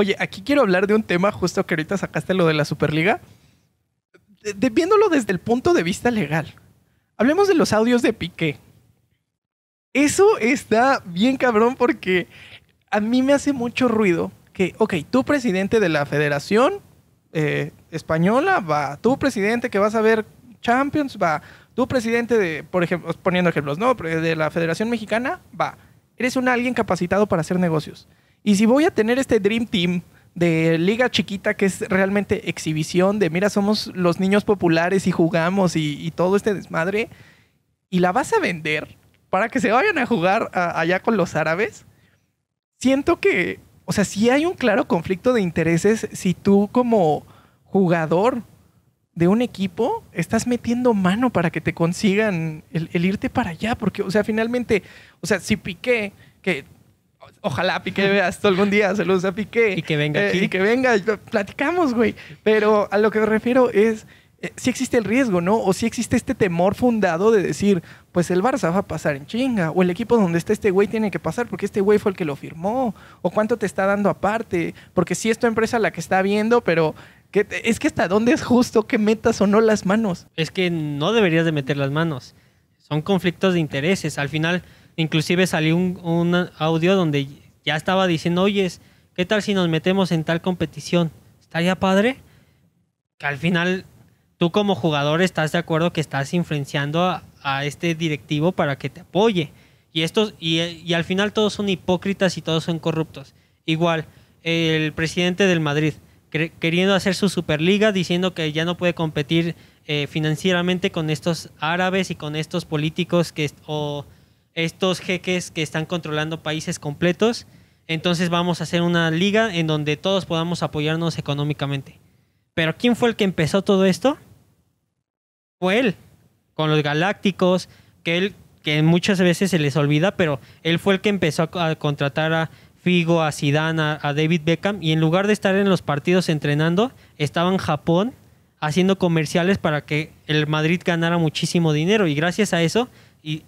Oye, aquí quiero hablar de un tema justo que ahorita sacaste lo de la Superliga. viéndolo desde el punto de vista legal. Hablemos de los audios de Piqué. Eso está bien cabrón porque a mí me hace mucho ruido que, ok, tú presidente de la Federación eh, Española va, tú presidente que vas a ver Champions va, tú presidente de, por ejemplo, poniendo ejemplos, ¿no? De la Federación Mexicana va. Eres un alguien capacitado para hacer negocios. Y si voy a tener este Dream Team de liga chiquita que es realmente exhibición de, mira, somos los niños populares y jugamos y, todo este desmadre, y la vas a vender para que se vayan a jugar allá con los árabes, siento que, o sea, si hay un claro conflicto de intereses si tú como jugador de un equipo estás metiendo mano para que te consigan el irte para allá, porque, o sea, finalmente, o sea, si Piqué, que Ojalá Piqué vea esto algún día, saludos a Piqué. Y que venga aquí. Eh, y que venga, platicamos, güey. Pero a lo que me refiero es, eh, si existe el riesgo, ¿no? O si existe este temor fundado de decir, pues el Barça va a pasar en chinga, o el equipo donde está este güey tiene que pasar porque este güey fue el que lo firmó, o cuánto te está dando aparte, porque si es tu empresa la que está viendo, pero es que hasta dónde es justo que metas o no las manos. Es que no deberías de meter las manos, son conflictos de intereses, al final Inclusive salió un, audio donde ya estaba diciendo, oyes, ¿qué tal si nos metemos en tal competición? ¿Estaría padre? Que al final tú como jugador estás de acuerdo que estás influenciando a, este directivo para que te apoye. Y, estos, y, al final todos son hipócritas y todos son corruptos. Igual, el presidente del Madrid, queriendo hacer su Superliga, diciendo que ya no puede competir eh, financieramente con estos árabes y con estos políticos que, o estos jeques que están controlando países completos. Entonces vamos a hacer una liga en donde todos podamos apoyarnos económicamente. Pero ¿quién fue el que empezó todo esto? Fue él, con los galácticos, que él que muchas veces se les olvida, pero él fue el que empezó a, contratar a Figo, a Zidane, a, David Beckham y en lugar de estar en los partidos entrenando, estaba en Japón haciendo comerciales para que el Madrid ganara muchísimo dinero y gracias a eso y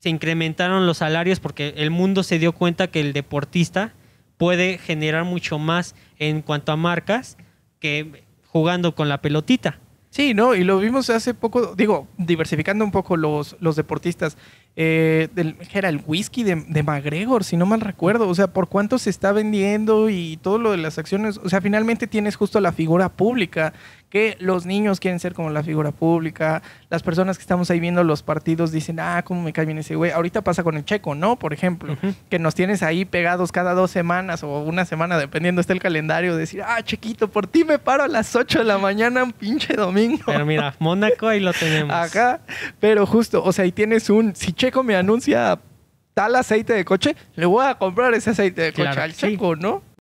se incrementaron los salarios porque el mundo se dio cuenta que el deportista puede generar mucho más en cuanto a marcas que jugando con la pelotita. Sí, no, y lo vimos hace poco, digo, diversificando un poco los, los deportistas. Eh, del, era whisky de, de McGregor, si no mal recuerdo. O sea, por cuánto se está vendiendo y todo lo de las acciones. O sea, finalmente tienes justo la figura pública, que los niños quieren ser como la figura pública. Las personas que estamos ahí viendo los partidos dicen, ah, cómo me cae bien ese güey. Ahorita pasa con el checo, ¿no? Por ejemplo, que nos tienes ahí pegados cada dos semanas o una semana, dependiendo está el calendario, decir, ah, chequito por ti me paro a las 8 de la mañana un pinche domingo. Pero mira, Mónaco ahí lo tenemos. Acá, pero justo, o sea, ahí tienes un, si me anuncia tal aceite de coche, le voy a comprar ese aceite de coche al Checo, ¿no?